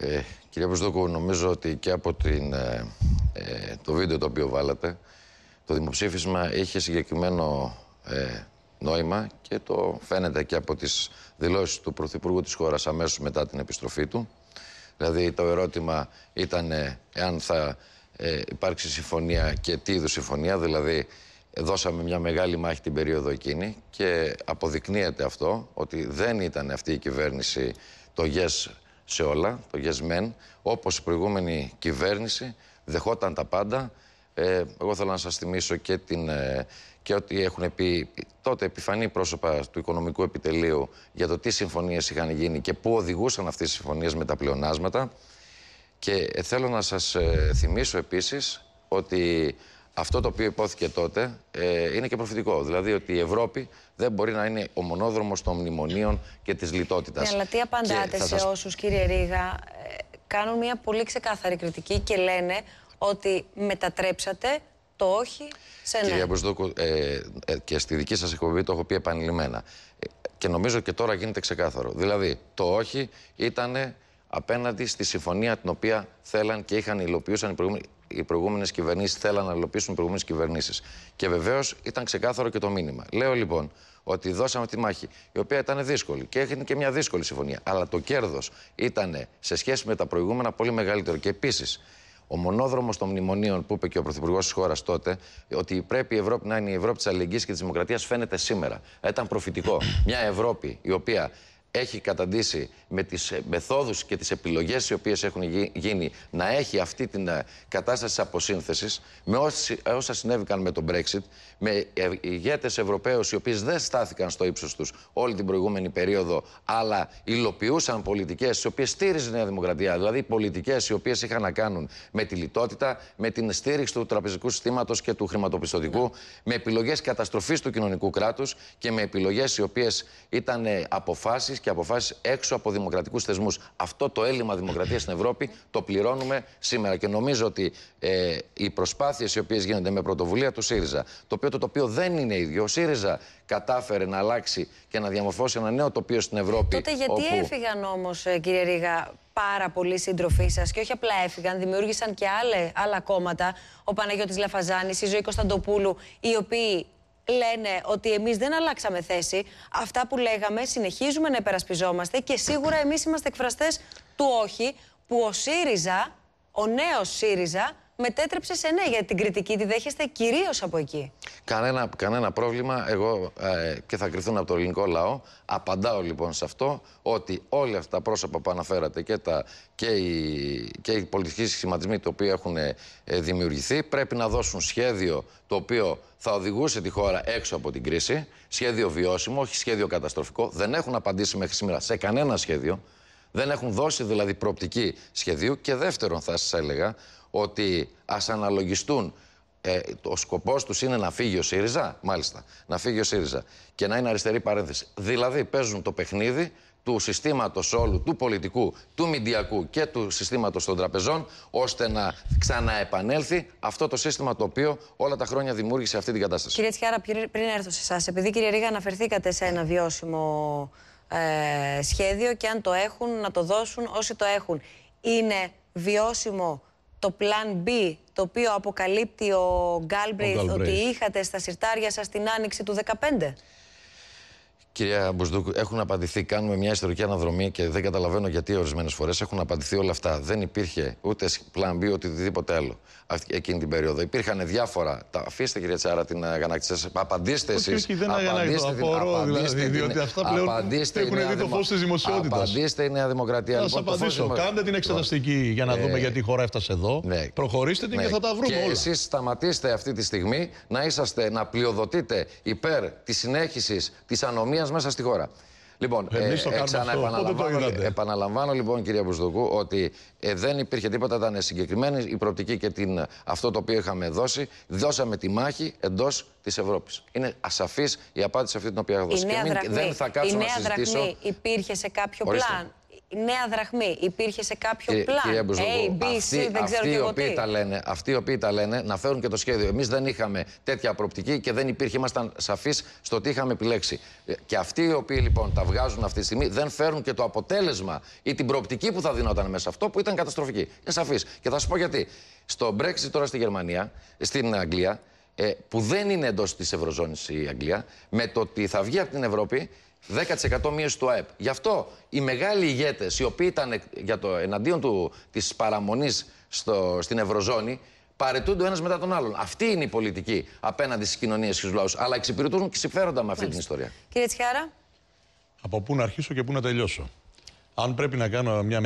Ε, κύριε νομίζω ότι και από ε, ε, το βίντεο το οποίο βάλατε, το δημοψήφισμα είχε συγκεκριμένο ε, νόημα και το φαίνεται και από τις δηλώσεις του Πρωθυπουργού της χώρας αμέσως μετά την επιστροφή του. Δηλαδή το ερώτημα ήταν ε, εάν θα ε, υπάρξει συμφωνία και τι είδους συμφωνία, δηλαδή δώσαμε μια μεγάλη μάχη την περίοδο εκείνη και αποδεικνύεται αυτό ότι δεν ήταν αυτή η κυβέρνηση το yes σε όλα, το Γεσμέν, όπως η προηγούμενη κυβέρνηση δεχόταν τα πάντα. Ε, εγώ θέλω να σας θυμίσω και, την, ε, και ότι έχουν πει τότε επιφανή πρόσωπα του οικονομικού επιτελείου για το τι συμφωνίες είχαν γίνει και πού οδηγούσαν αυτές οι συμφωνίες με τα πλεονάσματα. Και ε, θέλω να σας ε, θυμίσω επίσης ότι αυτό το οποίο υπόθηκε τότε ε, είναι και προφητικό. Δηλαδή ότι η Ευρώπη δεν μπορεί να είναι ο μονόδρομος των μνημονίων και της λιτότητας. Ναι, αλλά τι απαντάτε σε σας... όσους, κύριε Ρίγα, ε, κάνουν μια πολύ ξεκάθαρη κριτική και λένε ότι μετατρέψατε το όχι σε ένα. Κυρία Μπουσδούκου, ε, ε, και στη δική σας εκπομπή το έχω πει επανειλημμένα. Και νομίζω και τώρα γίνεται ξεκάθαρο. Δηλαδή, το όχι ήταν απέναντι στη συμφωνία την οποία θέλαν και είχαν υλοποιούσαν οι προηγούμενοι οι προηγούμενες κυβερνήσεις θέλαν να ελοπίσουν προηγούμενες κυβερνήσεις. Και βεβαίως ήταν ξεκάθαρο και το μήνυμα. Λέω λοιπόν ότι δώσαμε τη μάχη, η οποία ήταν δύσκολη και έγινε και μια δύσκολη συμφωνία. Αλλά το κέρδος ήταν σε σχέση με τα προηγούμενα πολύ μεγαλύτερο. Και επίσης ο μονόδρομος των μνημονίων που είπε και ο Πρωθυπουργός της χώρας τότε, ότι πρέπει η Ευρώπη να είναι η Ευρώπη της αλληλεγγύης και της δημοκρατίας, φαίνεται σήμερα. Ήταν προφητικό. Μια Ευρώπη η οποία έχει καταντήσει με τις ε, μεθόδους και τις επιλογές οι οποίες έχουν γίνει να έχει αυτή την ε, κατάσταση της αποσύνθεσης με ε, όσα συνέβηκαν με τον Brexit, με ηγέτες Ευρωπαίους οι οποίοι δεν στάθηκαν στο ύψος τους όλη την προηγούμενη περίοδο αλλά υλοποιούσαν πολιτικές οι οποίες στήριζε η Νέα Δημοκρατία, δηλαδή πολιτικές οι οποίες είχαν να κάνουν με τη λιτότητα, με την στήριξη του τραπεζικού συστήματος και του χρηματοπιστωτικού, με επιλογές καταστροφής του κοινωνικού κράτους και με επιλογές οι οποίες ήταν αποφάσεις και αποφάσεις έξω από δημοκρατικούς θεσμούς. Αυτό το έλλειμμα δημοκρατίας στην Ευρώπη το πληρώνουμε σήμερα. Και νομίζω ότι ε, οι προσπάθειες οι οποίες γίνονται με πρωτοβουλία του ΣΥΡΙΖΑ, το οποίο το τοπίο δεν είναι ίδιο. Ο ΣΥΡΙΖΑ κατάφερε να αλλάξει και να διαμορφώσει ένα νέο τοπίο στην Ευρώπη. Τότε γιατί όπου... έφυγαν όμως, ε, κύριε Ρίγα, πάρα πολλοί σύντροφοί σας και όχι απλά έφυγαν, δημιούργησαν και άλλα, άλλα κόμματα. Ο Παναγιώτης Λαφαζάνης, η Ζωή Κωνσταντοπούλου, οι οποίοι λένε ότι εμείς δεν αλλάξαμε θέση. Αυτά που λέγαμε συνεχίζουμε να υπερασπιζόμαστε και σίγουρα εμείς είμαστε εκφραστές του όχι, που ο ΣΥΡΙΖΑ, ο νέος ΣΥΡΙΖΑ, μετέτρεψε σε ναι, γιατί την κριτική τη δέχεστε κυρίως από εκεί. Κανένα, κανένα πρόβλημα. Εγώ ε, και θα κρυθούν από το ελληνικό λαό. Απαντάω λοιπόν σε αυτό ότι όλα αυτά τα πρόσωπα που αναφέρατε και, και, οι, και οι πολιτικοί σχηματισμοί που οποίοι έχουν ε, δημιουργηθεί πρέπει να δώσουν σχέδιο το οποίο θα οδηγούσε τη χώρα έξω από την κρίση. Σχέδιο βιώσιμο, όχι σχέδιο καταστροφικό. Δεν έχουν απαντήσει μέχρι σήμερα σε κανένα σχέδιο. Δεν έχουν δώσει δηλαδή προοπτική σχεδίου. Και δεύτερον, θα σας έλεγα ότι ας αναλογιστούν. Ε, ο σκοπός τους είναι να φύγει ο ΣΥΡΙΖΑ. Μάλιστα. Να φύγει ο ΣΥΡΙΖΑ. Και να είναι αριστερή παρένθεση. Δηλαδή παίζουν το παιχνίδι του συστήματος όλου, του πολιτικού, του μηντιακού και του συστήματος των τραπεζών, ώστε να ξαναεπανέλθει αυτό το σύστημα το οποίο όλα τα χρόνια δημιούργησε αυτή την κατάσταση. Κύριε Τσιάρα, πριν έρθω σε εσάς, επειδή κύριε Ρίγα αναφερθήκατε σε ένα βιώσιμο ε, σχέδιο και αν το έχουν να το δώσουν όσοι το έχουν. Είναι βιώσιμο το πλαν B, το οποίο αποκαλύπτει ο Γκάλμπριθ ότι είχατε στα συρτάρια σας την άνοιξη του 2015. Κυρία Μπουσδούκου, έχουν απαντηθεί. Κάνουμε μια ιστορική αναδρομή και δεν καταλαβαίνω γιατί ορισμένες φορές έχουν απαντηθεί όλα αυτά. Δεν υπήρχε ούτε πλάν B, ούτε οτιδήποτε άλλο αυτή, εκείνη την περίοδο. Υπήρχαν διάφορα. Τα αφήστε, κυρία Τσάρα, την αγανάκτησή σας. Απαντήστε εσείς. Όχι, δεν αγανάκτησα. Απορώ, δηλαδή. Διότι αυτά πλέον απαντήστε, έχουν δει το φως της δημοσιότητας. Απαντήστε η Νέα Δημοκρατία. Να λοιπόν, σας απαντήσω. Κάντε την λοιπόν, εξεταστική για να ναι. δούμε γιατί η χώρα έφτασε εδώ. Ναι. Προχωρήστε την ναι. και θα τα βρούμε όλα. Εσείς σταματήστε αυτή τη στιγμή να είσαστε, να πλειοδοτείτε υπέρ της συνέχισης της ανομίας μέσα στη χώρα. Λοιπόν, ε, ε επαναλαμβάνω, λοιπόν κυρία Μπουσδοκού ότι ε, δεν υπήρχε τίποτα, ήταν συγκεκριμένη η προοπτική και την, αυτό το οποίο είχαμε δώσει. Δώσαμε τη μάχη εντός της Ευρώπης. Είναι ασαφής η απάντηση αυτή την οποία έχω δώσει. Και μην, δραχμή, δεν θα η νέα Δραχμή υπήρχε σε κάποιο Ορίστε. πλάν νέα δραχμή υπήρχε σε κάποιο πλάνο. πλάν. A, B, C, αυτοί, δεν ξέρω αυτοί οποίοι τι. Τα λένε, αυτοί οι οποίοι τα λένε να φέρουν και το σχέδιο. Εμείς δεν είχαμε τέτοια προπτική και δεν υπήρχε, ήμασταν σαφείς στο τι είχαμε επιλέξει. Ε, και αυτοί οι οποίοι λοιπόν τα βγάζουν αυτή τη στιγμή δεν φέρουν και το αποτέλεσμα ή την προπτική που θα δινόταν μέσα αυτό που ήταν καταστροφική. Είναι σαφής. Και θα σα πω γιατί. Στο Brexit τώρα στη Γερμανία, στην Αγγλία, ε, που δεν είναι εντός της Ευρωζώνης η Αγγλία, με το ότι θα βγει από την Ευρώπη 10% μείωση του ΑΕΠ. Γι' αυτό οι μεγάλοι ηγέτες, οι οποίοι ήταν για το, εναντίον της παραμονής στην Ευρωζώνη, παρετούνται ο ένας μετά τον άλλον. Αυτή είναι η πολιτική απέναντι στις κοινωνίες και στους λαούς. Αλλά εξυπηρετούν και συμφέροντα με αυτή την ιστορία. Κύριε Τσιάρα. Από πού να αρχίσω και πού να τελειώσω. Αν πρέπει να κάνω μια